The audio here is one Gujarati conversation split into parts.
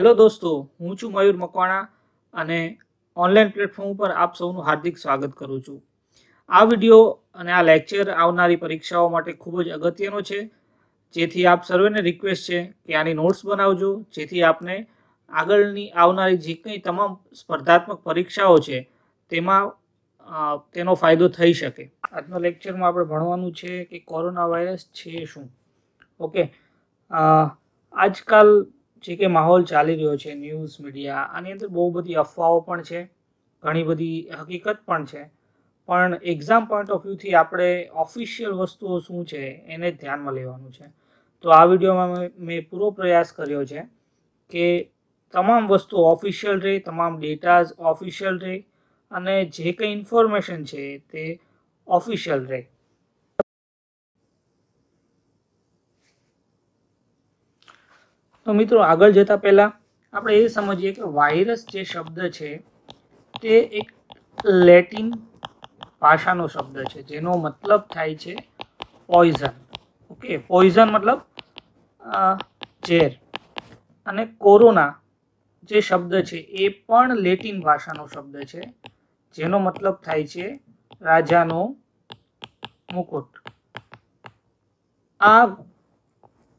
હેલો દોસ્તો હું છું મયુર મકવાણા અને ઓનલાઈન પ્લેટફોર્મ ઉપર આપ સૌનું હાર્દિક સ્વાગત કરું છું આ વિડિયો અને આ લેક્ચર આવનારી પરીક્ષાઓ માટે ખૂબ જ અગત્યનો છે જેથી આપ સર્વેને રિક્વેસ્ટ છે કે આની નોટ્સ બનાવજો જેથી આપને આગળની આવનારી જે કંઈ તમામ સ્પર્ધાત્મક પરીક્ષાઓ છે તેમાં તેનો ફાયદો થઈ શકે આજના લેક્ચરમાં આપણે ભણવાનું છે કે કોરોના વાયરસ છે શું ઓકે આજકાલ જે કે માહોલ ચાલી રહ્યો છે ન્યૂઝ મીડિયા આની અંદર બહુ બધી અફવાઓ પણ છે ઘણી બધી હકીકત પણ છે પણ એક્ઝામ પોઈન્ટ ઓફ વ્યૂથી આપણે ઓફિશિયલ વસ્તુઓ શું છે એને ધ્યાનમાં લેવાનું છે તો આ વિડીયોમાં મેં પૂરો પ્રયાસ કર્યો છે કે તમામ વસ્તુ ઓફિશિયલ રહે તમામ ડેટાઝ ઓફિશિયલ રહે અને જે કંઈ ઇન્ફોર્મેશન છે તે ઓફિશિયલ રહે તો મિત્રો આગળ જતા પહેલાં આપણે એ સમજીએ કે વાયરસ જે શબ્દ છે તે એક લેટિન ભાષાનો શબ્દ છે જેનો મતલબ થાય છે પોઈઝન ઓકે પોઈઝન મતલબ ઝેર અને કોરોના જે શબ્દ છે એ પણ લેટિન ભાષાનો શબ્દ છે જેનો મતલબ થાય છે રાજાનો મુકુટ આ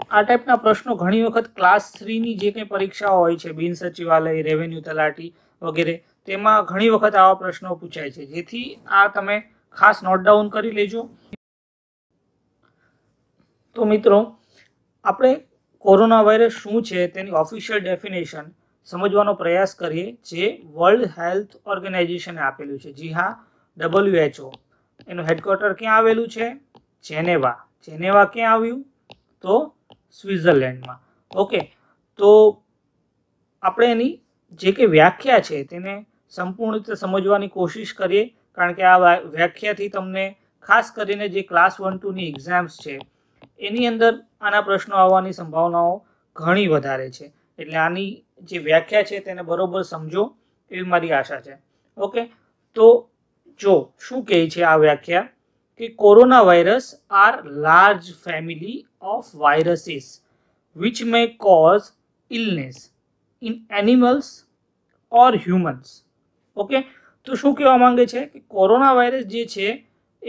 આ ટાઈપના પ્રશ્નો ઘણી વખત ક્લાસ થ્રીની જે કંઈ પરીક્ષાઓ હોય છે બિન સચિવાલય રેવન્યુ તલાટી વગેરે તેમાં ઘણી વખત આવા પ્રશ્નો પૂછાય છે જેથી આ તમે ખાસ નોટ ડાઉન કરી લેજો તો મિત્રો આપણે કોરોના વાયરસ શું છે તેની ઓફિશિયલ ડેફિનેશન સમજવાનો પ્રયાસ કરીએ જે વર્લ્ડ હેલ્થ ઓર્ગેનાઇઝેશને આપેલું છે જી હા ડબલ્યુએચઓ એનું હેડક્વાર્ટર ક્યાં આવેલું છે જેનેવા જેનેવા ક્યાં આવ્યું તો સ્વિટ્ઝરલેન્ડમાં ઓકે તો આપણે એની જે કે વ્યાખ્યા છે તેને સંપૂર્ણ રીતે સમજવાની કોશિશ કરીએ કારણ કે આ વ્યાખ્યાથી તમને ખાસ કરીને જે ક્લાસ વન ટુની એક્ઝામ્સ છે એની અંદર આના પ્રશ્નો આવવાની સંભાવનાઓ ઘણી વધારે છે એટલે આની જે વ્યાખ્યા છે તેને બરોબર સમજો એવી મારી આશા છે ઓકે તો જો શું કહે છે આ વ્યાખ્યા કે corona virus are large family of viruses which may cause illness in animals or humans. Okay. તો શું કહેવા માંગે છે કે કોરોના વાયરસ જે છે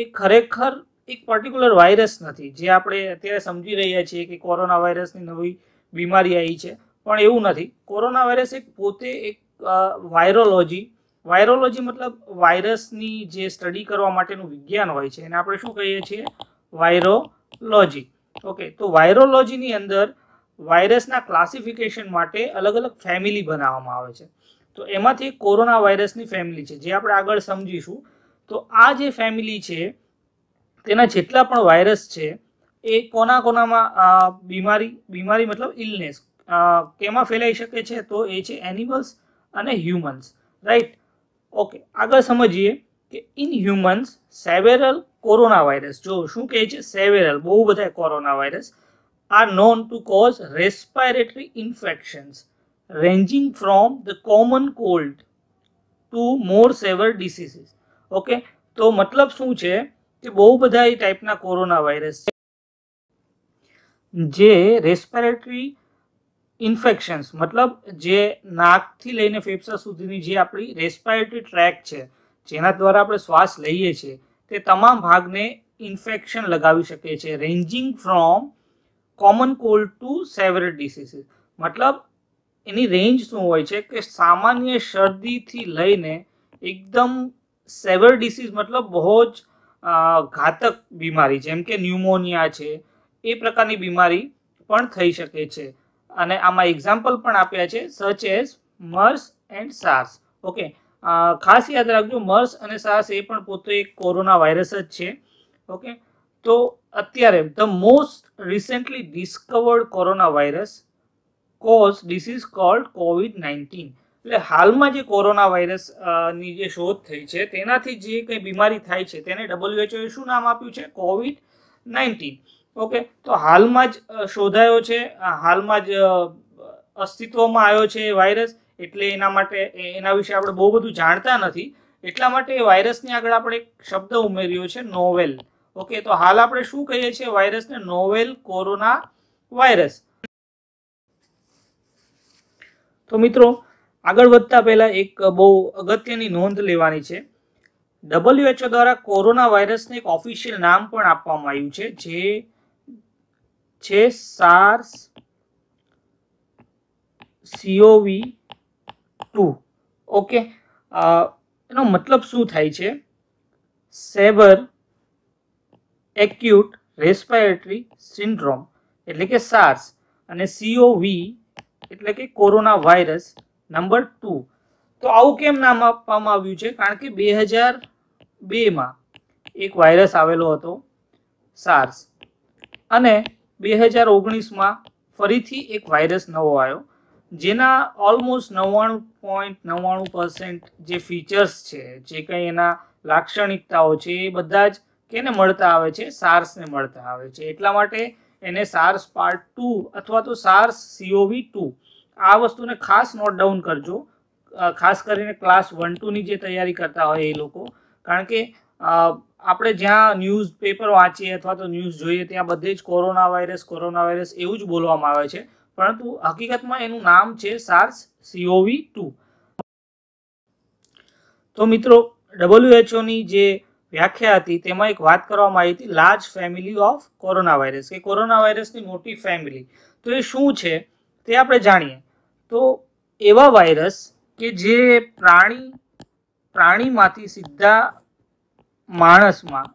એ ખરેખર એક પર્ટિક્યુલર વાયરસ નથી જે આપણે અત્યારે સમજી રહ્યા છીએ કે કોરોના વાયરસની નવી બીમારી આવી છે પણ એવું નથી કોરોના વાયરસ એક પોતે એક વાયરોલોજી વાયરોલોજી મતલબ વાયરસની જે સ્ટડી કરવા માટેનું વિજ્ઞાન હોય છે એને આપણે શું કહીએ છીએ વાયરોલોજી ઓકે તો વાયરોલોજીની અંદર વાયરસના ક્લાસિફિકેશન માટે અલગ અલગ ફેમિલી બનાવવામાં આવે છે તો એમાંથી કોરોના વાયરસની ફેમિલી છે જે આપણે આગળ સમજીશું તો આ જે ફેમિલી છે તેના જેટલા પણ વાયરસ છે એ કોના કોનામાં બીમારી બીમારી મતલબ ઇલનેસ કેમાં ફેલાઈ શકે છે તો એ છે એનિમલ્સ અને હ્યુમન્સ રાઈટ ઓકે આગળ સમજીએ કે in humans several corona virus જો શું કહે છે સેવેરલ બહુ બધા corona virus are known to cause respiratory infections ranging from the common cold to more severe diseases okay તો મતલબ શું છે કે બહુ બધા એ ટાઈપના કોરોના વાયરસ છે જે રેસ્પિરેટરી ઇન્ફેક્શન્સ મતલબ જે નાકથી લઈને ફેફસા સુધીની જે આપણી રેસ્પાયરેટરી ટ્રેક છે જેના દ્વારા આપણે શ્વાસ લઈએ છીએ તે તમામ ભાગને ઇન્ફેક્શન લગાવી શકે છે ranging from common cold to severe diseases મતલબ એની રેન્જ શું હોય છે કે સામાન્ય શરદીથી લઈને એકદમ સેવર ડિસીઝ મતલબ બહુ જ ઘાતક બીમારી જેમ કે ન્યુમોનિયા છે એ પ્રકારની બીમારી પણ થઈ શકે છે અને આમાં એક્ઝામ્પલ પણ આપ્યા છે such as MERS and SARS okay ખાસ યાદ રાખજો મર્સ અને સાસ એ પણ પોતે એક કોરોના વાયરસ જ છે ઓકે તો અત્યારે the most recently discovered corona virus cause disease called COVID nineteen એટલે હાલમાં જે કોરોના વાયરસની જે શોધ થઈ છે તેનાથી જે કંઈ બીમારી થાય છે તેને ડબલ્યુએચઓએ શું નામ આપ્યું છે કોવિડ નાઇન્ટીન ઓકે તો હાલમાં જ શોધાયો છે હાલમાં જ અસ્તિત્વમાં આવ્યો છે વાયરસ એટલે એના માટે એના વિશે આપણે બહુ બધું જાણતા નથી એટલા માટે એ વાયરસની આગળ આપણે એક શબ્દ ઉમેર્યો છે નોવેલ ઓકે તો હાલ આપણે શું કહીએ છીએ વાયરસને નોવેલ કોરોના વાયરસ તો મિત્રો આગળ વધતા પહેલાં એક બહુ અગત્યની નોંધ લેવાની છે ડબલ્યુએચઓ દ્વારા કોરોના વાયરસને એક ઓફિશિયલ નામ પણ આપવામાં આવ્યું છે જે છે SARS CoV two okay uh, એનો મતલબ શું થાય છે સેવર એક્યુટ રેસ્પાયરેટરી સિન્ડ્રોમ એટલે કે સાર્સ અને સીઓવી એટલે કે કોરોના વાયરસ નંબર ટુ તો આવું કેમ નામ આપવામાં આવ્યું છે કારણ કે બે હજાર બેમાં એક વાયરસ આવેલો હતો સાર્સ અને બે હજાર ઓગણીસમાં ફરીથી એક વાયરસ નવો આવ્યો જેના ઓલમોસ્ટ નવ્વાણું પોઈન્ટ નવ્વાણું પર્સન્ટ જે ફીચર્સ છે જે કંઈ એના લાક્ષણિકતાઓ છે એ બધા જ કેને મળતા આવે છે સાર્સને મળતા આવે છે એટલા માટે એને સાર્સ પાર્ટ ટુ અથવા તો સાર્સ સીઓવી ટુ આ વસ્તુને ખાસ નોટ ડાઉન કરજો ખાસ કરીને ક્લાસ વન ટુની જે તૈયારી કરતા હોય એ લોકો કારણ કે આપણે જ્યાં ન્યૂઝ પેપર વાંચીએ અથવા તો ન્યૂઝ જોઈએ ત્યાં બધે જ કોરોના વાયરસ કોરોના વાયરસ એવું જ બોલવામાં આવે છે પરંતુ હકીકતમાં એનું નામ છે સાર્સ સીઓવી ટુ તો મિત્રો ડબલ્યુએચઓની જે વ્યાખ્યા હતી તેમાં એક વાત કરવામાં આવી હતી large family of corona virus કે કોરોના વાયરસની મોટી ફેમિલી તો એ શું છે તે આપણે જાણીએ તો એવા વાયરસ કે જે પ્રાણી પ્રાણીમાંથી સીધા માણસમાં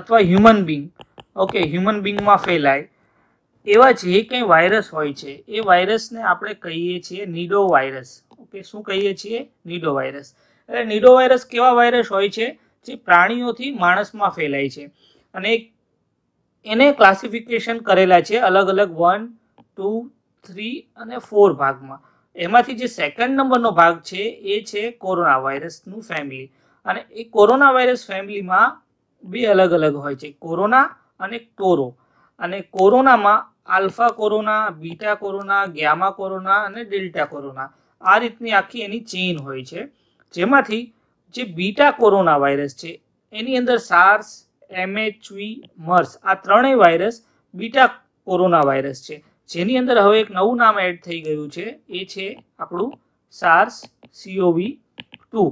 અથવા હ્યુમન બિંગ ઓકે હ્યુમન બિંગમાં ફેલાય એવા જે કંઈ વાયરસ હોય છે એ વાયરસને આપણે કહીએ છીએ નીડો વાયરસ ઓકે શું કહીએ છીએ નીડો વાયરસ એટલે નીડો વાયરસ કેવા વાયરસ હોય છે જે પ્રાણીઓથી માણસમાં ફેલાય છે અને એને ક્લાસિફિકેશન કરેલા છે અલગ અલગ વન ટુ થ્રી અને ફોર ભાગમાં એમાંથી જે સેકન્ડ નંબરનો ભાગ છે એ છે કોરોના વાયરસનું ફેમિલી અને એ કોરોના વાયરસ ફેમિલીમાં બે અલગ અલગ હોય છે કોરોના અને ટોરો અને કોરોનામાં alpha corona beta corona gamma corona અને ડેલ્ટા કોરોના આ રીતની આખી એની ચેઇન હોય છે જેમાંથી જે બીટા કોરોના વાયરસ છે એની અંદર સાર્સ એમએચવી મર્સ આ ત્રણેય વાયરસ બીટા કોરોના વાયરસ છે જેની અંદર હવે એક નવું નામ એડ થઈ ગયું છે એ છે આપણું સાર્સ સીઓવી ટુ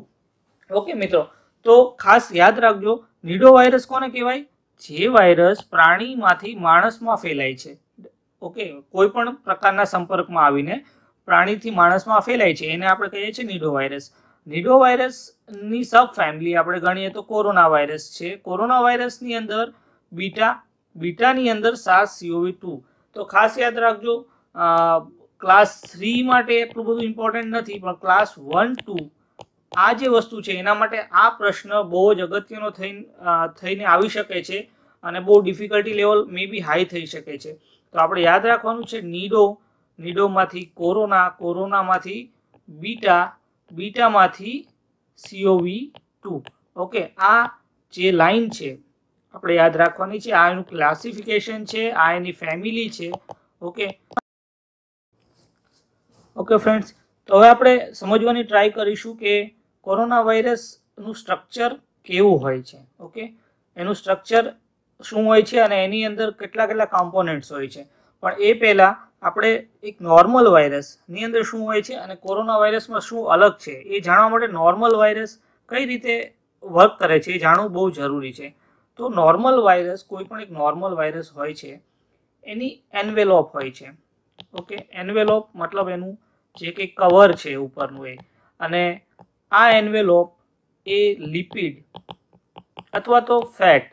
ઓકે મિત્રો તો ખાસ યાદ રાખજો નીડો વાયરસ કોને કહેવાય જે વાયરસ પ્રાણીમાંથી માણસમાં ફેલાય છે ઓકે કોઈ પણ પ્રકારના સંપર્કમાં આવીને પ્રાણીથી માણસમાં ફેલાય છે એને આપણે કહીએ છીએ નીડો વાયરસ નીડો વાયરસની સબ ફેમિલી આપણે ગણીએ તો કોરોના વાયરસ છે કોરોના વાયરસની અંદર બીટા બીટાની અંદર સાસ સીઓવી ટુ તો ખાસ યાદ રાખજો ક્લાસ થ્રી માટે એટલું બધું ઇમ્પોર્ટન્ટ નથી પણ ક્લાસ વન ટુ આ જે વસ્તુ છે એના માટે આ પ્રશ્ન બહુ જ અગત્યનો થઈ થઈને આવી શકે છે અને બહુ difficulty level may be high થઈ શકે છે તો આપણે યાદ રાખવાનું છે નીડો નીડોમાંથી કોરોના કોરોનામાંથી બીટા બીટામાંથી સીઓવી ટુ ઓકે આ જે લાઇન છે આપણે યાદ રાખવાની છે આ એનું ક્લાસિફિકેશન છે આ એની ફેમિલી છે ઓકે ઓકે ફ્રેન્ડ્સ તો હવે આપણે સમજવાની ટ્રાય કરીશું કે કોરોના વાયરસનું સ્ટ્રક્ચર કેવું હોય છે ઓકે એનું સ્ટ્રક્ચર શું હોય છે અને એની અંદર કેટલા કેટલા કોમ્પોનન્ટ્સ હોય છે પણ એ પહેલાં આપણે એક નોર્મલ વાયરસની અંદર શું હોય છે અને કોરોના વાયરસમાં શું અલગ છે એ જાણવા માટે નોર્મલ વાયરસ કઈ રીતે વર્ક કરે છે એ જાણવું બહુ જરૂરી છે તો નોર્મલ વાયરસ કોઈ પણ એક નોર્મલ વાયરસ હોય છે એની એન્વેલોપ હોય છે ઓકે એન્વેલોપ મતલબ એનું જે કંઈ કવર છે ઉપરનું એ અને આ એન્વેલોપ એ લિપિડ અથવા તો ફેટ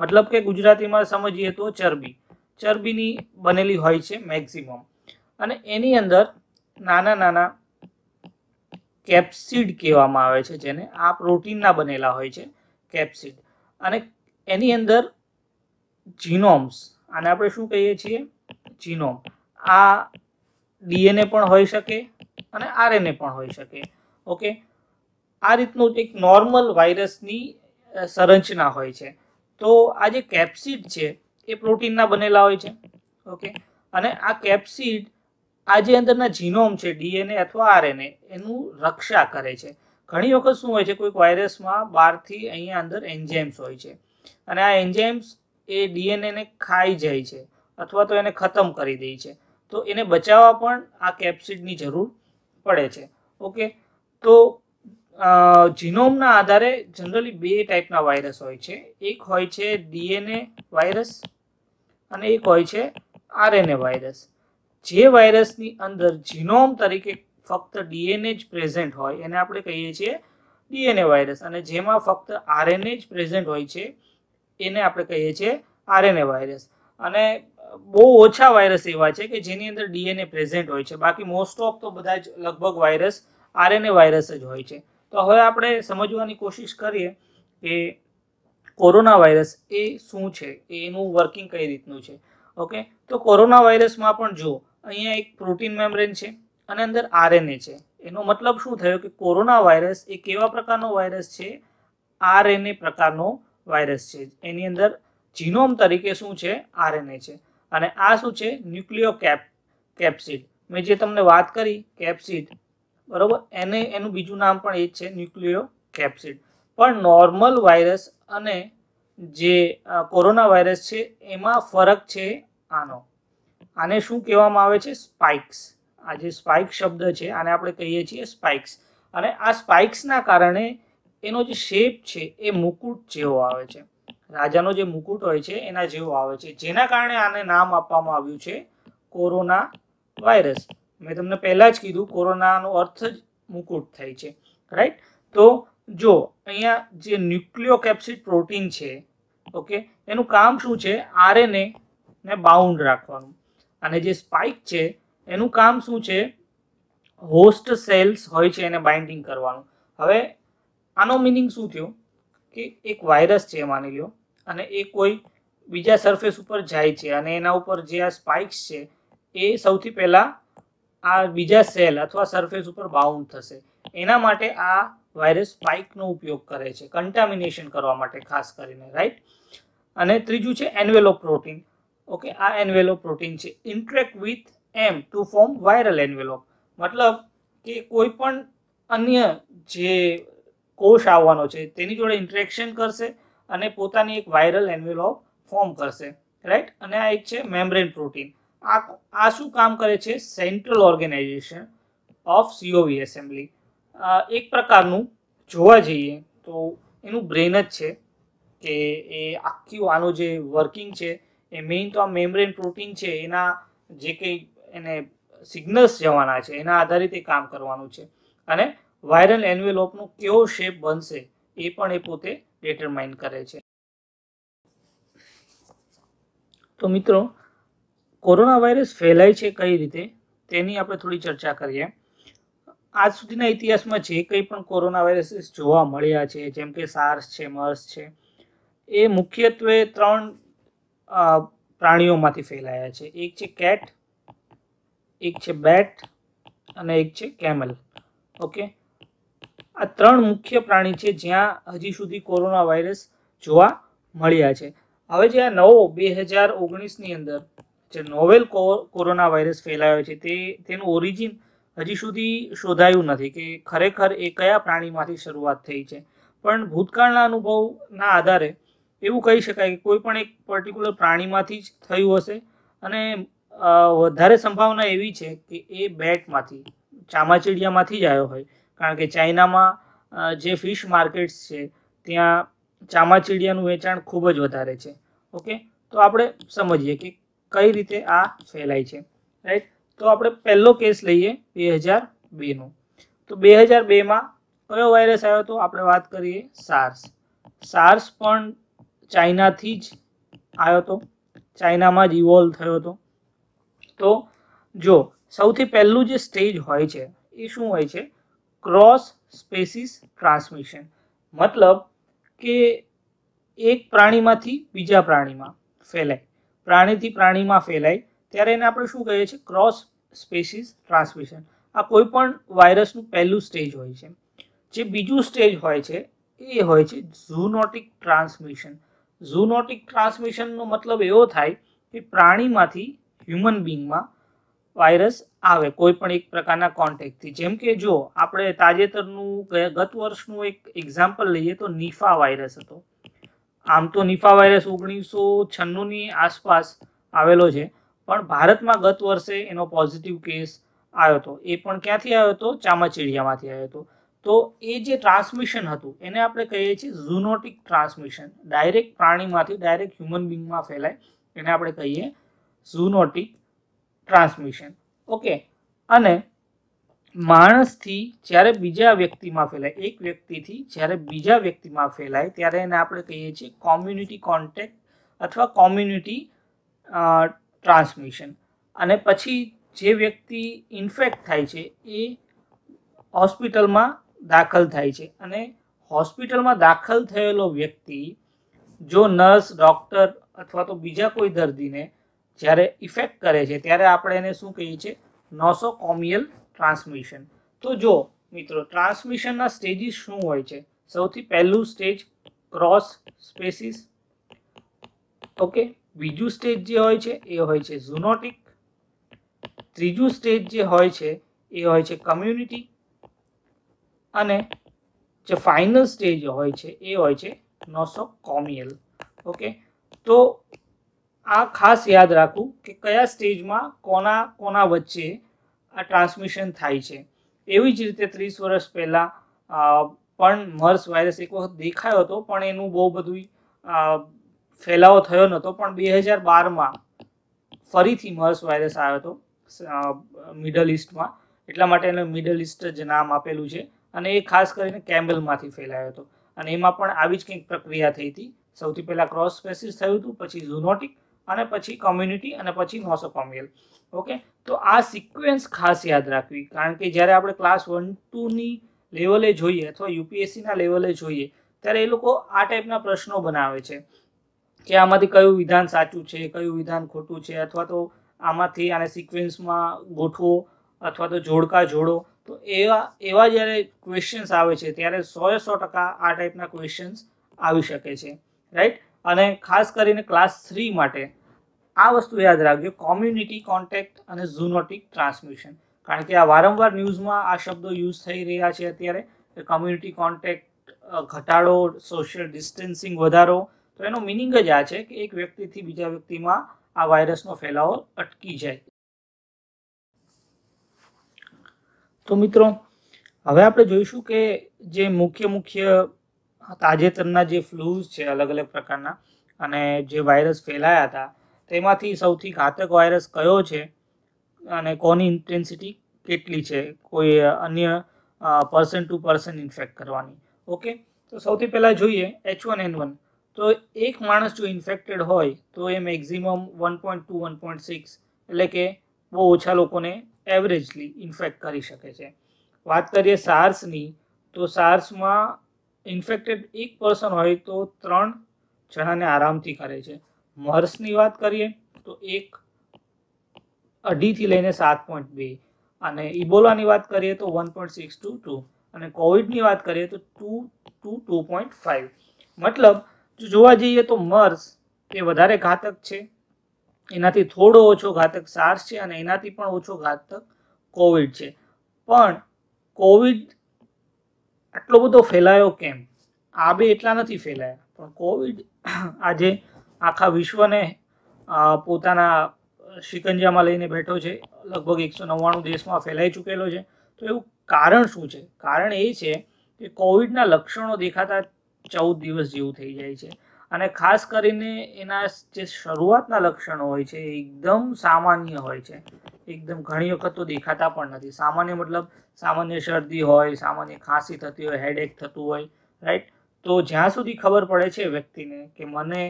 મતલબ કે ગુજરાતીમાં સમજીએ તો ચરબી ચરબીની બનેલી હોય છે મેક્સિમમ અને એની અંદર નાના નાના કેપ્સિડ કહેવામાં આવે છે જેને આ પ્રોટીનના બનેલા હોય છે કેપ્સિડ અને એની અંદર જીનોમ્સ આને આપણે શું કહીએ છીએ જીનોમ આ ડીએનએ પણ હોઈ શકે અને આરએનએ પણ હોઈ શકે ઓકે આ રીતનું એક નોર્મલ વાયરસની સંરચના હોય છે તો આ જે કેપ્સિડ છે એ પ્રોટીનના બનેલા હોય છે ઓકે અને આ કેપ્સિડ આ જે અંદરના જીનોમ છે ડીએનએ અથવા આરએનએ એનું રક્ષા કરે છે ઘણી વખત શું હોય છે કોઈક વાયરસમાં બહારથી અહીંયા અંદર એન્જેમ્સ હોય છે અને આ એન્જેમ્સ એ ડીએનએને ખાઈ જાય છે અથવા તો એને ખતમ કરી દે છે તો એને બચાવવા પણ આ કેપ્સિડની જરૂર પડે છે ઓકે તો જીનોમના આધારે જનરલી બે ટાઈપના વાયરસ હોય છે એક હોય છે ડીએનએ વાયરસ અને એક હોય છે આરએનએ વાયરસ જે વાયરસની અંદર જીનોમ તરીકે ફક્ત ડીએનએ જ પ્રેઝન્ટ હોય એને આપણે કહીએ છીએ ડીએનએ વાયરસ અને જેમાં ફક્ત આરએનએ જ પ્રેઝન્ટ હોય છે એને આપણે કહીએ છીએ આરએનએ વાયરસ અને બહુ ઓછા વાયરસ એવા છે કે જેની અંદર ડીએનએ પ્રેઝન્ટ હોય છે બાકી મોસ્ટ ઓફ તો બધા જ લગભગ વાયરસ આરએનએ વાયરસ જ હોય છે તો હવે આપણે સમજવાની કોશિશ કરીએ કે કોરોના વાયરસ એ શું છે એનું વર્કિંગ કઈ રીતનું છે ઓકે તો કોરોના વાયરસમાં પણ જો અહીંયા એક પ્રોટીન મેમ્બ્રેન છે અને અંદર આરએનએ છે એનો મતલબ શું થયો કે કોરોના વાયરસ એ કેવા પ્રકારનો વાયરસ છે આરએનએ પ્રકારનો વાયરસ છે એની અંદર જીનોમ તરીકે શું છે આરએનએ છે અને આ શું છે ન્યુક્લિયો કેપ કેપ્સિડ મેં જે તમને વાત કરી કેપ્સિડ બરોબર એને એનું બીજું નામ પણ એ છે ન્યુક્લિયો કેપ્સિડ પણ નોર્મલ વાયરસ અને જે કોરોના વાયરસ છે એમાં ફરક છે આનો આને શું કહેવામાં આવે છે સ્પાઇક્સ આ જે સ્પાઇક શબ્દ છે આને આપણે કહીએ છીએ સ્પાઇક્સ અને આ સ્પાઇક્સના કારણે એનો જે શેપ છે એ મુકુટ જેવો આવે છે રાજાનો જે મુકુટ હોય છે એના જેવો આવે છે જેના કારણે આને નામ આપવામાં આવ્યું છે કોરોના વાયરસ મેં તમને પહેલાં જ કીધું કોરોનાનો અર્થ જ મુકુટ થાય છે રાઈટ તો જો અહીંયા જે ન્યુક્લિયોકેપ્સિડ પ્રોટીન છે ઓકે એનું કામ શું છે આરએનએ ને બાઉન્ડ રાખવાનું અને જે સ્પાઇક છે એનું કામ શું છે હોસ્ટ સેલ્સ હોય છે એને બાઇન્ડિંગ કરવાનું હવે આનો મિનિંગ શું થયો કે એક વાયરસ છે માની લો અને એ કોઈ બીજા સરફેસ ઉપર જાય છે અને એના ઉપર જે આ સ્પાઇક્સ છે એ સૌથી પહેલાં આ બીજા સેલ અથવા સરફેસ ઉપર બાઉન્ડ થશે એના માટે આ વાયરસ સ્પાઇકનો ઉપયોગ કરે છે કન્ટામિનેશન કરવા માટે ખાસ કરીને રાઈટ અને ત્રીજું છે એન્વેલોપ પ્રોટીન ઓકે આ એન્વેલોપ પ્રોટીન છે interact with M to form viral envelope મતલબ કે કોઈ પણ અન્ય જે કોષ આવવાનો છે તેની જોડે ઇન્ટરેક્શન કરશે અને પોતાની એક વાયરલ એન્વેલોપ ફોર્મ કરશે રાઈટ અને આ એક છે મેમ્બ્રેન પ્રોટીન આ આ શું કામ કરે છે central organization of CoV assembly એક પ્રકારનું જોવા જઈએ તો એનું બ્રેન જ છે કે એ આખી આનું જે વર્કિંગ છે એ મેઇન તો આ મેમ્બ્રેન પ્રોટીન છે એના જે કંઈ એને સિગ્નલ્સ જવાના છે એના આધારિત એ કામ કરવાનું છે અને વાયરલ એન્વેલોપનો કેવો શેપ બનશે એ પણ એ પોતે ડિટરમાઇન કરે છે તો મિત્રો કોરોના વાયરસ ફેલાય છે કઈ રીતે તેની આપણે થોડી ચર્ચા કરીએ આજ સુધીના ઇતિહાસમાં જે કંઈ પણ કોરોના વાયરસીસ જોવા મળ્યા છે જેમ કે સાર્સ છે મર્સ છે એ મુખ્યત્વે ત્રણ પ્રાણીઓમાંથી ફેલાયા છે એક છે કેટ એક છે બેટ અને એક છે કેમલ ઓકે આ ત્રણ મુખ્ય પ્રાણી છે જ્યાં હજી સુધી કોરોના વાયરસ જોવા મળ્યા છે હવે જે આ નવો બે હજાર ઓગણીસની અંદર જે નોવેલ કોરોના વાયરસ ફેલાયો છે તે તેનું ઓરિજિન હજી સુધી શોધાયું નથી કે ખરેખર એ કયા પ્રાણીમાંથી શરૂઆત થઈ છે પણ ભૂતકાળના અનુભવના આધારે એવું કહી શકાય કે કોઈ પણ એક પર્ટિક્યુલર પ્રાણીમાંથી જ થયું હશે અને વધારે સંભાવના એવી છે કે એ બેટમાંથી ચામાચીડિયામાંથી જ આવ્યો હોય કારણ કે ચાઇનામાં જે ફિશ માર્કેટ્સ છે ત્યાં ચામાચીડિયાનું વેચાણ ખૂબ જ વધારે છે ઓકે તો આપણે સમજીએ કે કઈ રીતે આ ફેલાય છે રાઈટ તો આપણે પહેલો કેસ લઈએ બે હજાર બેનો તો બે હજાર બેમાં કયો વાયરસ આવ્યો હતો આપણે વાત કરીએ સાર્સ સાર્સ પણ ચાઇનાથી જ આવ્યો હતો ચાઇનામાં જ ઇવોલ્વ થયો હતો તો જો સૌથી પહેલું જે સ્ટેજ હોય છે એ શું હોય છે ક્રોસ સ્પેસિસ ટ્રાન્સમિશન મતલબ કે એક પ્રાણીમાંથી બીજા પ્રાણીમાં ફેલાય પ્રાણીથી પ્રાણીમાં ફેલાય ત્યારે એને આપણે શું કહીએ છીએ ક્રોસ સ્પેસીસ ટ્રાન્સમિશન આ કોઈ પણ વાયરસનું પહેલું સ્ટેજ હોય છે જે બીજું સ્ટેજ હોય છે એ હોય છે ઝૂનોટિક ટ્રાન્સમિશન ઝૂનોટિક ટ્રાન્સમિશનનો મતલબ એવો થાય કે પ્રાણીમાંથી હ્યુમન બિંગમાં વાયરસ આવે કોઈ પણ એક પ્રકારના કોન્ટેકથી જેમ કે જો આપણે તાજેતરનું ગત વર્ષનું એક એક્ઝામ્પલ લઈએ તો નિફા વાયરસ હતો આમ તો નિફા વાયરસ ઓગણીસો છન્નુંની આસપાસ આવેલો છે પણ ભારતમાં ગત વર્ષે એનો પોઝિટિવ કેસ આવ્યો હતો એ પણ ક્યાંથી આવ્યો હતો ચામાચીડિયામાંથી આવ્યો હતો તો એ જે ટ્રાન્સમિશન હતું એને આપણે કહીએ છીએ ઝૂનોટિક ટ્રાન્સમિશન ડાયરેક્ટ પ્રાણીમાંથી ડાયરેક્ટ હ્યુમન બિંગમાં ફેલાય એને આપણે કહીએ ઝૂનોટિક ટ્રાન્સમિશન ઓકે અને માણસથી જ્યારે બીજા વ્યક્તિમાં ફેલાય એક વ્યક્તિથી જ્યારે બીજા વ્યક્તિમાં ફેલાય ત્યારે એને આપણે કહીએ છીએ કોમ્યુનિટી કોન્ટેક્ટ અથવા કોમ્યુનિટી ટ્રાન્સમિશન અને પછી જે વ્યક્તિ ઇન્ફેક્ટ થાય છે એ હોસ્પિટલમાં દાખલ થાય છે અને હોસ્પિટલમાં દાખલ થયેલો વ્યક્તિ જો નર્સ ડૉક્ટર અથવા તો બીજા કોઈ દર્દીને જ્યારે ઇફેક્ટ કરે છે ત્યારે આપણે એને શું કહીએ છીએ નોસોકોમિયલ ટ્રાન્સમિશન તો જો મિત્રો ટ્રાન્સમિશનના સ્ટેજીસ શું હોય છે સૌથી પહેલું સ્ટેજ ક્રોસ સ્પેસીસ ઓકે બીજું સ્ટેજ જે હોય છે એ હોય છે ઝુનોટિક ત્રીજું સ્ટેજ જે હોય છે એ હોય છે કમ્યુનિટી અને જે ફાઇનલ સ્ટેજ હોય છે એ હોય છે નોસો કોમિયલ ઓકે તો આ ખાસ યાદ રાખવું કે કયા સ્ટેજમાં કોના કોના વચ્ચે આ ટ્રાન્સમિશન થાય છે એવી જ રીતે ત્રીસ વર્ષ પહેલાં પણ મર્સ વાયરસ એક વખત દેખાયો હતો પણ એનું બહુ બધું ફેલાવો થયો નહોતો પણ બે હજાર બારમાં ફરીથી મર્સ વાયરસ આવ્યો હતો મિડલ ઇસ્ટમાં એટલા માટે એને મિડલ ઇસ્ટ જ નામ આપેલું છે અને એ ખાસ કરીને કેમ્બલમાંથી ફેલાયો હતો અને એમાં પણ આવી જ કંઈક પ્રક્રિયા થઈ હતી સૌથી પહેલાં ક્રોસ સ્પેસિસ થયું હતું પછી ઝુનોટિક અને પછી કોમ્યુનિટી અને પછી નોસોકોમિયલ ઓકે તો આ સિક્વેન્સ ખાસ યાદ રાખવી કારણ કે જ્યારે આપણે ક્લાસ વન ટુની લેવલે જોઈએ અથવા યુપીએસસીના લેવલે જોઈએ ત્યારે એ લોકો આ ટાઈપના પ્રશ્નો બનાવે છે કે આમાંથી કયું વિધાન સાચું છે કયું વિધાન ખોટું છે અથવા તો આમાંથી આને સિક્વન્સમાં ગોઠવો અથવા તો જોડકા જોડો તો એવા એવા જ્યારે ક્વેશ્ચન્સ આવે છે ત્યારે સોએ સો ટકા આ ટાઈપના ક્વેશ્ચન્સ આવી શકે છે રાઈટ અને ખાસ કરીને ક્લાસ થ્રી માટે આ વસ્તુ યાદ રાખજો કોમ્યુનિટી કોન્ટેક્ટ અને ઝૂનોટિક ટ્રાન્સમિશન કારણ કે આ વારંવાર ન્યૂઝમાં આ શબ્દો યુઝ થઈ રહ્યા છે અત્યારે કોમ્યુનિટી કોન્ટેક્ટ ઘટાડો સોશિયલ ડિસ્ટન્સિંગ વધારો તો એનો મિનિંગ જ આ છે કે એક વ્યક્તિથી બીજા વ્યક્તિમાં આ વાયરસનો ફેલાવો અટકી જાય તો મિત્રો હવે આપણે જોઈશું કે જે મુખ્ય મુખ્ય તાજેતરના જે ફ્લૂઝ છે અલગ અલગ પ્રકારના અને જે વાયરસ ફેલાયા હતા તેમાંથી સૌથી ઘાતક વાયરસ કયો છે અને કોની ઇન્ટેન્સિટી કેટલી છે કોઈ અન્ય પર્સન ટુ પર્સન ઇન્ફેક્ટ કરવાની ઓકે તો સૌથી પહેલાં જોઈએ એચ વન એન વન તો એક માણસ જો ઇન્ફેક્ટેડ હોય તો એ maximum one point two one point six એટલે કે બહુ ઓછા લોકોને એવરેજલી ઇન્ફેક્ટ કરી શકે છે વાત કરીએ સાર્સની તો સાર્સમાં ઇન્ફેક્ટેડ એક પર્સન હોય તો ત્રણ જણાને આરામથી કરે છે મહર્સની વાત કરીએ તો એક અઢીથી લઈને સાત પોઈન્ટ બે અને ઇબોલાની વાત કરીએ તો one point six two two અને કોવિડની વાત કરીએ તો two two two point five મતલબ જો જોવા જઈએ તો મર્સ એ વધારે ઘાતક છે એનાથી થોડો ઓછો ઘાતક સાર્સ છે અને એનાથી પણ ઓછો ઘાતક કોવિડ છે પણ કોવિડ આટલો બધો ફેલાયો કેમ આ બે એટલા નથી ફેલાયા પણ કોવિડ આજે આખા વિશ્વને પોતાના શિકંજામાં લઈને બેઠો છે લગભગ એકસો નવ્વાણું દેશમાં ફેલાઈ ચૂકેલો છે તો એવું કારણ શું છે કારણ એ છે કે કોવિડના લક્ષણો દેખાતા ચૌદ દિવસ જેવું થઈ જાય છે અને ખાસ કરીને એના જે શરૂઆતના લક્ષણો હોય છે એ એકદમ સામાન્ય હોય છે એકદમ ઘણી વખત તો દેખાતા પણ નથી સામાન્ય મતલબ સામાન્ય શરદી હોય સામાન્ય ખાંસી થતી હોય હેડેક થતું હોય રાઈટ તો જ્યાં સુધી ખબર પડે છે વ્યક્તિને કે મને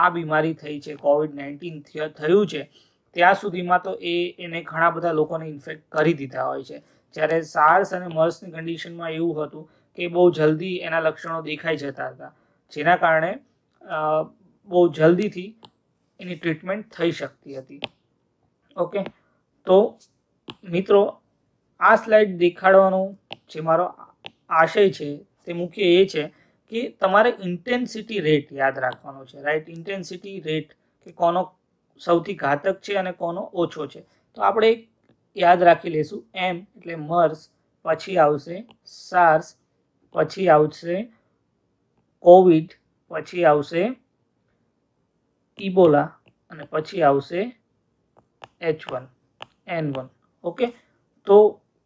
આ બીમારી થઈ છે કોવિડ નાઇન્ટીન થયું છે ત્યાં સુધીમાં તો એ એને ઘણા બધા લોકોને ઇન્ફેક્ટ કરી દીધા હોય છે જ્યારે સાર્સ અને મર્સની કન્ડિશનમાં એવું હતું કે બહુ જલ્દી એના લક્ષણો દેખાઈ જતા હતા જેના કારણે બહુ જલ્દીથી એની ટ્રીટમેન્ટ થઈ શકતી હતી ઓકે તો મિત્રો આ સ્લાઇડ દેખાડવાનો જે મારો આશય છે તે મુખ્ય એ છે કે તમારે ઇન્ટેન્સિટી રેટ યાદ રાખવાનો છે રાઈટ ઇન્ટેન્સિટી રેટ કે કોનો સૌથી ઘાતક છે અને કોનો ઓછો છે તો આપણે યાદ રાખી લેશું એમ એટલે મર્સ પછી આવશે સાર્સ પછી આવશે કોવિડ પછી આવશે ઇબોલા અને પછી આવશે H one N one okay તો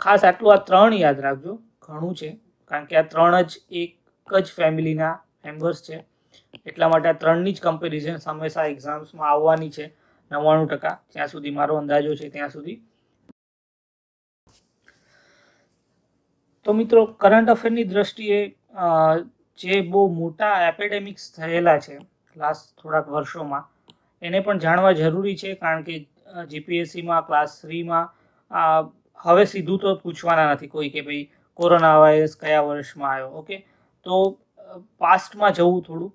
ખાસ આટલું આ ત્રણ યાદ રાખજો ઘણું છે કારણ કે આ ત્રણ જ એક એક જ ફેમિલીના મેમ્બર્સ છે એટલા માટે આ ત્રણની જ કમ્પેરિઝન હંમેશા એક્ઝામ્સમાં આવવાની છે નવ્વાણું ટકા ત્યાં સુધી મારો અંદાજો છે ત્યાં સુધી તો મિત્રો કરંટ અફેરની દ્રષ્ટિએ જે બહુ મોટા એપેડેમિક્સ થયેલા છે ક્લાસ થોડાક વર્ષોમાં એને પણ જાણવા જરૂરી છે કારણ કે જીપીએસસીમાં ક્લાસ થ્રીમાં હવે સીધું તો પૂછવાના નથી કોઈ કે ભાઈ કોરોના વાયરસ કયા વર્ષમાં આવ્યો ઓકે તો પાસ્ટમાં જવું થોડું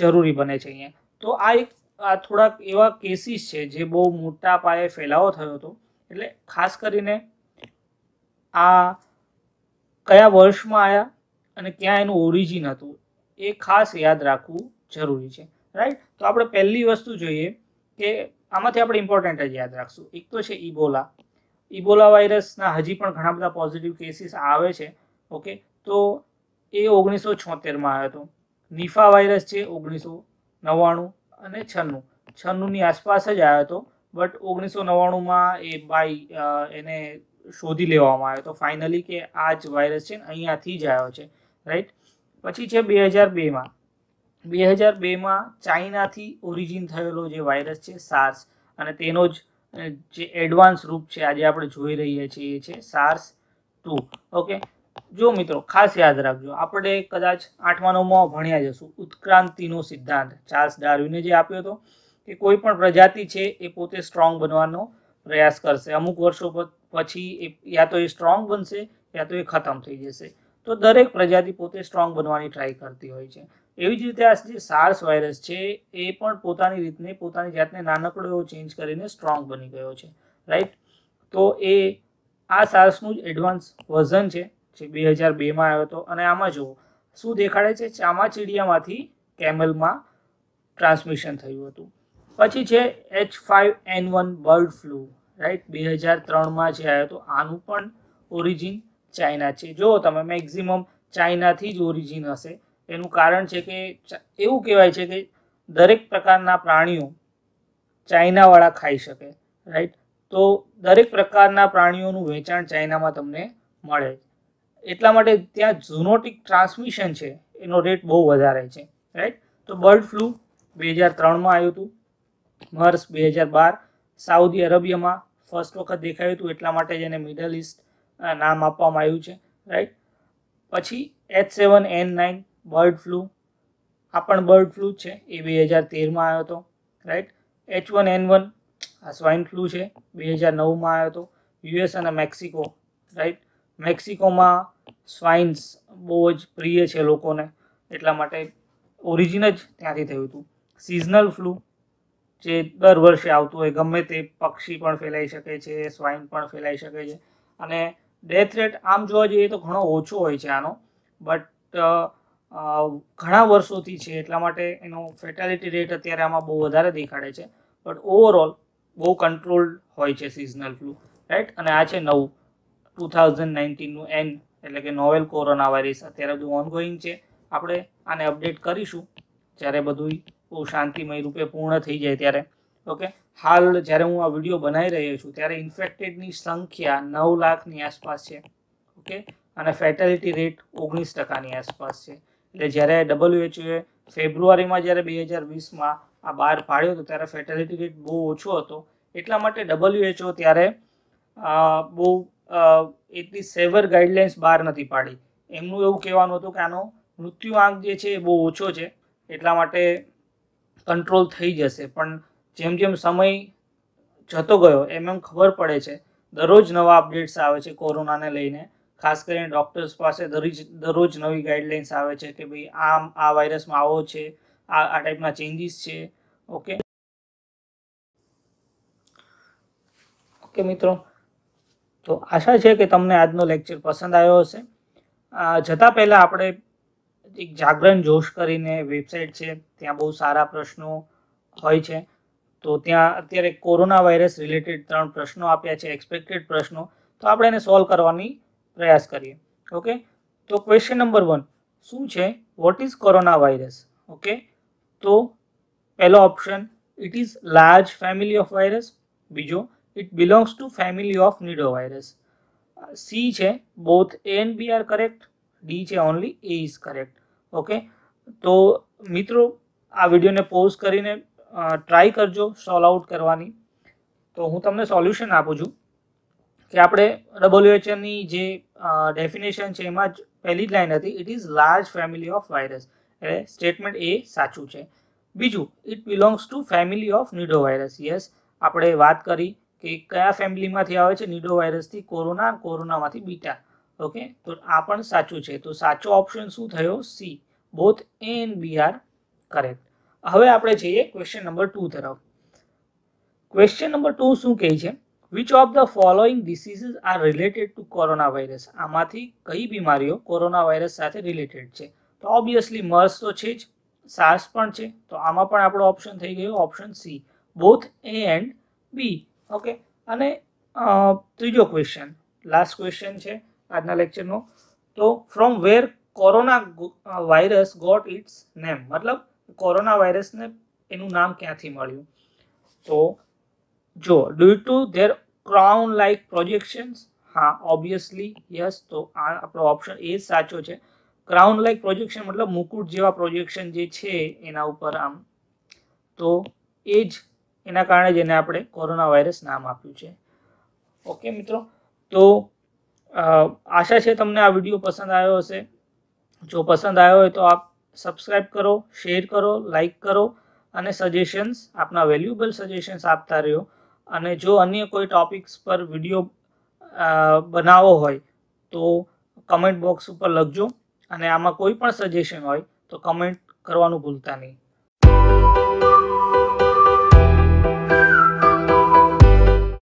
જરૂરી બને છે અહીંયા તો આ એક આ થોડાક એવા કેસીસ છે જે બહુ મોટા પાયે ફેલાવો થયો હતો એટલે ખાસ કરીને આ કયા વર્ષમાં આવ્યા અને ક્યાં એનું ઓરિજિન હતું એ ખાસ યાદ રાખવું જરૂરી છે રાઈટ તો આપણે પહેલી વસ્તુ જોઈએ કે આમાંથી આપણે ઇમ્પોર્ટન્ટ જ યાદ રાખશું એક તો છે ઇબોલા ઇબોલા વાયરસના હજી પણ ઘણા બધા પોઝિટિવ કેસીસ આવે છે ઓકે તો એ ઓગણીસો છોતેરમાં આવ્યો હતો નિફા વાયરસ છે ઓગણીસો નવ્વાણું અને છન્નું છન્નુંની આસપાસ જ આવ્યો હતો બટ ઓગણીસો નવ્વાણુંમાં એ બાય એને શોધી લેવામાં આવ્યો હતો ફાઇનલી કે આ જ વાયરસ છે અહીંયાથી જ આવ્યો છે રાઈટ પછી છે બે હજાર બેમાં બે હજાર બેમાં ચાઇનાથી ઓરિજિન થયેલો જે વાયરસ છે સાર્સ અને તેનો જ જે એડવાન્સ રૂપ છે આજે આપણે જોઈ રહ્યા છીએ એ છે સાર્સ ટુ ઓકે જો મિત્રો ખાસ યાદ રાખજો આપણે કદાચ આઠમા નવમાં ભણ્યા જશું ઉત્ક્રાંતિનો સિદ્ધાંત ચાર્લ્સ ડાર્વિને જે આપ્યો હતો કે કોઈ પણ પ્રજાતિ છે એ પોતે સ્ટ્રોંગ બનવાનો પ્રયાસ કરશે અમુક વર્ષો પછી એ યા તો એ સ્ટ્રોંગ બનશે યા તો એ ખતમ થઈ જશે તો દરેક પ્રજાતિ પોતે સ્ટ્રોંગ બનવાની ટ્રાય કરતી હોય છે એવી જ રીતે આ જે સાર્સ વાયરસ છે એ પણ પોતાની રીતને પોતાની જાતને નાનકડો એવો ચેન્જ કરીને સ્ટ્રોંગ બની ગયો છે રાઈટ તો એ આ સાર્સનું જ એડવાન્સ વર્ઝન છે જે બે હજાર બેમાં આવ્યો હતો અને આમાં જુઓ શું દેખાડે છે ચામાચીડિયામાંથી કેમલમાં ટ્રાન્સમિશન થયું હતું પછી છે H five N one bird flu right બે હજાર ત્રણમાં જે આવ્યો હતો આનું પણ ઓરિજિન ચાઇના છે જુઓ તમે મેક્ઝિમમ ચાઇનાથી જ ઓરિજિન હશે એનું કારણ છે કે એવું કહેવાય છે કે દરેક પ્રકારના પ્રાણીઓ ચાઇનાવાળા ખાઈ શકે રાઈટ તો દરેક પ્રકારના પ્રાણીઓનું વેચાણ ચાઇનામાં તમને મળે એટલા માટે ત્યાં ઝૂનોટિક ટ્રાન્સમિશન છે એનો રેટ બહુ વધારે છે રાઈટ તો બર્ડ ફ્લૂ બે હજાર ત્રણમાં આવ્યું હતું મર્સ બે હજાર બાર સાઉદી અરેબિયામાં ફર્સ્ટ વખત દેખાયું હતું એટલા માટે જેને મિડલ ઇસ્ટ નામ આપવામાં આવ્યું છે રાઈટ પછી H seven N nine bird flu આ પણ બર્ડ ફ્લૂ છે એ બે હજાર તેરમાં આવ્યો હતો right H one N one આ સ્વાઇન ફ્લૂ છે બે હજાર નવમાં આવ્યો હતો યુએસ અને મેક્સિકો રાઈટ મેક્સિકોમાં સ્વાઇન્સ બહુ જ પ્રિય છે લોકોને એટલા માટે ઓરિજિન જ ત્યાંથી થયું હતું સિઝનલ ફ્લૂ જે દર વર્ષે આવતું હોય ગમે તે પક્ષી પણ ફેલાઈ શકે છે સ્વાઇન પણ ફેલાઈ શકે છે અને ડેથ રેટ આમ જોવા જઈએ તો ઘણો ઓછો હોય છે આનો બટ ઘણા વર્ષોથી છે એટલા માટે એનો ફેટાલિટી રેટ અત્યારે આમાં બહુ વધારે દેખાડે છે બટ ઓવરઓલ બહુ કંટ્રોલ્ડ હોય છે સિઝનલ ફ્લૂ રાઈટ અને આ છે નવું ટુ થાઉઝન્ડ નાઇન્ટીનનું એન એટલે કે નોવેલ કોરોના વાયરસ અત્યારે બધું ઓનગોઈંગ છે આપણે આને અપડેટ કરીશું જ્યારે બધું બહુ શાંતિમય રૂપે પૂર્ણ થઈ જાય ત્યારે ઓકે હાલ જ્યારે હું આ વિડીયો બનાવી રહ્યો છું ત્યારે ઇન્ફેક્ટેડની સંખ્યા નવ લાખની આસપાસ છે ઓકે અને ફેટેલિટી રેટ ઓગણીસ ટકાની આસપાસ છે એટલે જ્યારે ડબલ્યુએચઓએ ફેબ્રુઆરીમાં જ્યારે બે હજાર વીસમાં આ બહાર પાડ્યો હતો ત્યારે ફેટેલિટી રેટ બહુ ઓછો હતો એટલા માટે ડબલ્યુએચઓ ત્યારે બહુ એટલી સેવર ગાઈડલાઇન્સ બહાર નથી પાડી એમનું એવું કહેવાનું હતું કે આનો મૃત્યુઆંક જે છે એ બહુ ઓછો છે એટલા માટે કંટ્રોલ થઈ જશે પણ જેમ જેમ સમય જતો ગયો એમ એમ ખબર પડે છે દરરોજ નવા અપડેટ્સ આવે છે કોરોનાને લઈને ખાસ કરીને ડૉક્ટર્સ પાસે દરરોજ દરરોજ નવી ગાઈડલાઇન્સ આવે છે કે ભાઈ આમ આ વાયરસમાં આવો છે આ આ ટાઈપના ચેન્જીસ છે ઓકે ઓકે મિત્રો તો આશા છે કે તમને આજનો લેક્ચર પસંદ આવ્યો હશે જતાં પહેલાં આપણે એક જાગરણ જોશ કરીને વેબસાઇટ છે ત્યાં બહુ સારા પ્રશ્નો હોય છે તો ત્યાં અત્યારે કોરોના વાયરસ રિલેટેડ ત્રણ પ્રશ્નો આપ્યા છે એક્સપેક્ટેડ પ્રશ્નો તો આપણે એને સોલ્વ કરવાની પ્રયાસ કરીએ ઓકે તો ક્વેશ્ચન નંબર વન શું છે what is corona virus okay તો પહેલો option it is large family of virus બીજો it belongs to family of nidovirus C છે both A and B are correct D છે only A is correct okay તો મિત્રો આ વિડીયોને પોઝ કરીને ટ્રાય કરજો સોલ્વ આઉટ કરવાની તો હું તમને સોલ્યુશન આપું છું કે આપણે ડબલ્યુએચએનની જે ડેફિનેશન છે એમાં જ પહેલી જ લાઈન હતી it is large family of virus એટલે સ્ટેટમેન્ટ એ સાચું છે બીજું it belongs to family of nido virus yes આપણે વાત કરી કે કયા ફેમિલીમાંથી આવે છે નીડો વાયરસથી કોરોના કોરોનામાંથી બીટા ઓકે તો આ પણ સાચું છે તો સાચો ઓપ્શન શું થયો C both A and B are correct હવે આપણે જઈએ ક્વેશ્ચન નંબર ટુ તરફ ક્વેશ્ચન નંબર ટુ શું કહે છે which of the following diseases are related to corona virus આમાંથી કઈ બીમારીઓ કોરોના વાયરસ સાથે રિલેટેડ છે તો ઓબ્વિયસલી મર્સ તો છે જ સાર્સ પણ છે તો આમાં પણ આપણો ઓપ્શન થઈ ગયો option C both A and B okay અને ત્રીજો ક્વેશ્ચન લાસ્ટ ક્વેશ્ચન છે આજના લેક્ચરનો તો from where corona virus got its name મતલબ કોરોના વાયરસને એનું નામ ક્યાંથી મળ્યું તો જો due to their crown like projections હા ઓબ્વિયસલી યસ તો આ આપણો ઓપ્શન એ સાચો છે ક્રાઉન લાઇક પ્રોજેક્શન મતલબ મુકુટ જેવા પ્રોજેક્શન જે છે એના ઉપર આમ તો એ જ એના કારણે જ એને આપણે કોરોના વાયરસ નામ આપ્યું છે ઓકે મિત્રો તો આશા છે તમને આ વિડીયો પસંદ આવ્યો હશે જો પસંદ આવ્યો હોય તો આપ સબસ્ક્રાઈબ કરો શેર કરો લાઈક કરો અને સજેશન્સ આપના વેલ્યુબલ સજેશન્સ આપતા રહ્યો અને જો અન્ય કોઈ ટોપિક્સ પર વિડીયો બનાવો હોય તો કમેન્ટ બોક્સ ઉપર લખજો અને આમાં કોઈ પણ સજેશન હોય તો કમેન્ટ કરવાનું ભૂલતા નહીં